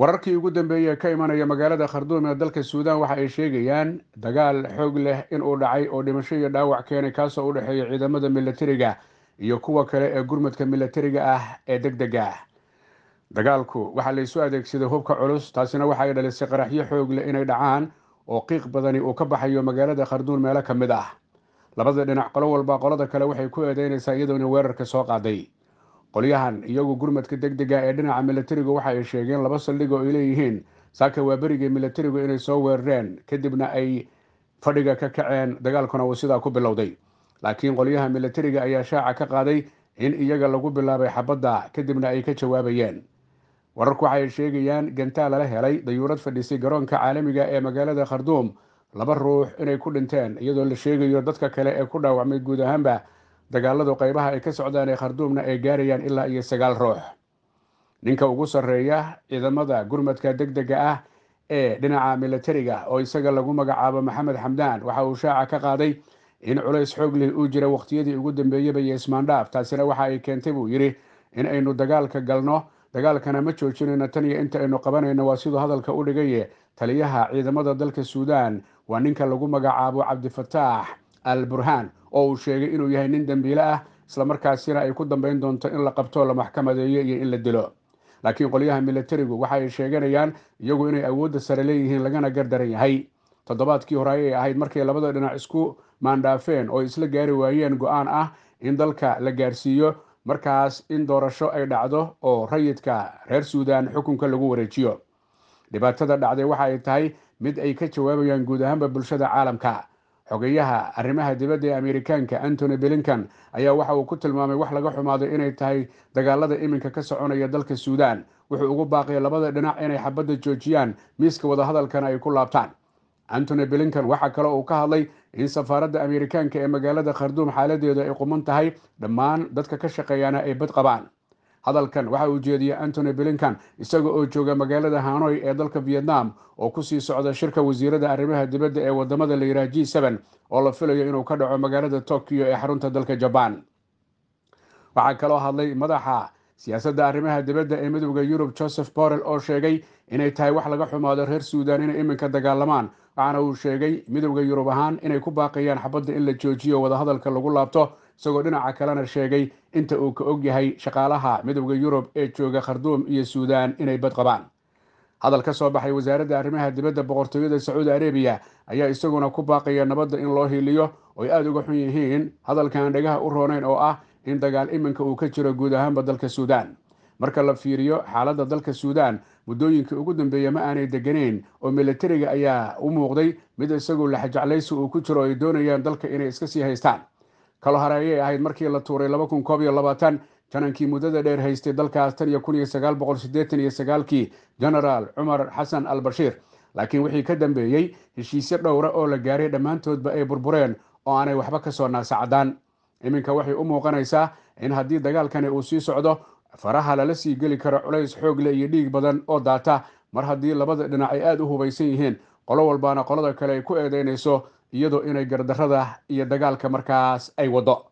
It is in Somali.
wararkii ugu dambeeyey ee ka imanaya magaalada kharduum ee dalka suudaan waxa ay sheegayaan dagaal xoog leh inuu dhacay oo dhimasho iyo dhaawac keenay kaasoo u dhexeeya ciidamada milatariga iyo kuwa kale ee gurmadka milatariga ah ee deg dega ah dagaalku waxaa laysu adeegsaday hubka culus taasina waxa ay dhalisay qaraxyo xoog leh inay dhacaan oo qiiq badani uu ka baxayo magaalada kharduum meelo ka mid ah labada dhinac qolo walba qolada kale waxay ku eedeynaysaa iyadoona weerarka soo qaaday qolyahan iyagu gurmadka deg dega ah ee dhinaca milatariga waxa ay sheegeen laba saldhig oo ay leeyihiin saaka waaberiga milatarigu inay soo weerareen kadibna ay fadhiga ka kaceen dagaalkuna uu sidaa ku bilowday laakiin qolyaha milatariga ayaa shaaca ka qaaday in iyaga lagu bilaabay xabadda kadibna ay ka jawaabayeen wararku waxa ay sheegayaan gantaal lala helay dayuurad fadhiisay garoonka caalamiga ah ee magaalada kharduum laba ruux inay ku dhinteen iyadoo la sheegayo dadka kale ee ku dhaawacmay guud ahaanba dagaaladu qaybaha ay ka socdaan ee kharduumna ay gaarayaan ilaa iyo sagaal ruux ninka ugu sarreeya ciidamada gurmadka deg dega ah ee dhinaca milatariga oo isaga lagu magacaabo maxamed xamdaan waxa uu shaaca ka qaaday in culays xoog lih uu jira wakhtiyadii ugu dambeeyaba iyo ismaandhaaf taasina waxa ay keentay buu yidhi in aynu dagaalka galno dagaalkana ma joojinayno tan iyo inta aynu qabanayno waa siduu hadalka u dhigaye taliyaha ciidamada dalka suudaan waa ninka lagu magacaabo cabdifataax al burhaan oo uu sheegay inuu yahay nin dembiile ah islamarkaasina ay ku dambayn doonto in la qabto la maxkamadeeyo iyo in la dilo laakiin qolyaha milatarigu waxa ay sheeganayaan iyagu inay awoodda sare leeyihiin lagana gardaran yahay toddobaadkii hore ayay ahayd markay labada dhinac isku maandhaafeen oo isla gaari waayeen go-aan ah in dalka la gaarsiiyo markaas in doorasho ay dhacdo oo rayidka reer suudaan xukunka lagu wareejiyo dhibaatada dhacday waxa ay tahay mid ay ka jawaabayaan guud ahaanba bulshada caalamka xogeyaha arrimaha dibadda ee ameerikaanka antony blinkan ayaa waxa uu ku tilmaamay wax laga xumaaday inay tahay dagaalada iminka ka soconaya dalka suudan wuxuu ugu baaqay labada dhinac inay xabadda joojiyaan miiska wadahadalkana ay ku laabtaan antony blinkan waxaa kale uu ka hadlay in safaaradda ameerikaanka ee magaalada kharduum xaaladeeda ay quman tahay dhammaan dadka ka shaqeeyaana ay bad qabaan hadalkan waxa uu jeediyey antony blinkan isaga oo jooga magaalada hanoy ee dalka vietnam oo kusii socda shirka wasiirada arrimaha dibadda ee wadamada la yidhaha g n oo la filayo inuu ka dhaco magaalada tokyo ee xarunta dalka jaban waxaa kaloo hadlay madaxa siyaasadda arrimaha dibadda ee midowda yurub joseph borrel oo sheegay inay tahay wax laga xumaado reer suudan inay iminka dagaalamaan waxaana uu sheegay midowda yurub ahaan inay ku baaqayaan xabadda in la joojiyo wadahadalka lagu laabto isagoo dhinaca kalena sheegay inta uu ka og yahay shaqaalaha midowda yurub ee jooga kharduum iyo suudaan inay bad qabaan hadal ka soo baxay wasaaradda arrimaha dibadda boqortooyada sacuudi arabiya ayaa isaguna ku baaqaya nabadda in loo hiiliyo oy aad uga xun yihiin hadalkaan dhagaha u roonayn oo ah in dagaal iminka uu ka jiro guud ahaanba dalka suudaan marka la fiiriyo xaaladda dalka suudaan muddooyinkii ugu dambeeya ma aanay degganayn oo milatariga ayaa u muuqday mid isagu laxjeclaysi uu ku jiro ay doonayaan dalka inay iska sii haystaan kalohareeyay ahayd markii la tuuray laba kun koob iyo labaatan janankii muddada dheer haystay dalkaas tan iyo kun iyo sagaal boqol siddeetan iyo sagaalkii genaraal cumar xasan al bashiir laakiin wixii ka dambeeyey heshiisyo dhowra oo la gaaray dhammaantoodba ay burbureen oo aanay waxba ka soo naasacdaan iminka waxay u muuqanaysaa in haddii dagaalkani uu sii socdo faraha lala sii geli karo culays xoog leh iyo dhiig badan oo daata mar haddii labada dhinac ay aada u hubaysan yihiin qolo walbaana qolada kale ay ku eedaynayso iyadoo inay gardarada iyo dagaalka markaas ay waddo